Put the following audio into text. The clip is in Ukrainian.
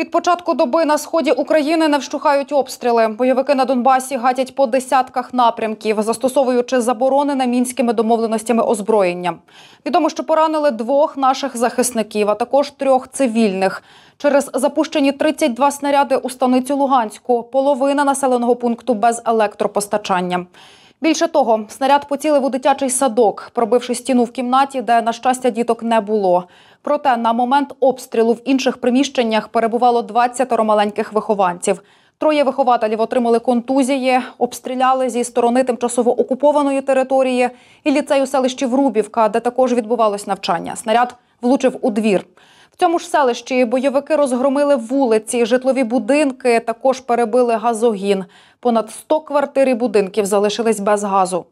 Від початку доби на сході України не вщухають обстріли. Бойовики на Донбасі гатять по десятках напрямків, застосовуючи заборони мінськими домовленостями озброєння. Відомо, що поранили двох наших захисників, а також трьох цивільних. Через запущені 32 снаряди у станицю Луганську половина населеного пункту без електропостачання. Більше того, снаряд поцілив у дитячий садок, пробивши стіну в кімнаті, де, на щастя, діток не було. Проте на момент обстрілу в інших приміщеннях перебувало 20 маленьких вихованців. Троє вихователів отримали контузії, обстріляли зі сторони тимчасово окупованої території і ліцею селищі Врубівка, де також відбувалось навчання. Снаряд влучив у двір цьому ж селищі бойовики розгромили вулиці, житлові будинки, також перебили газогін. Понад 100 квартир і будинків залишились без газу.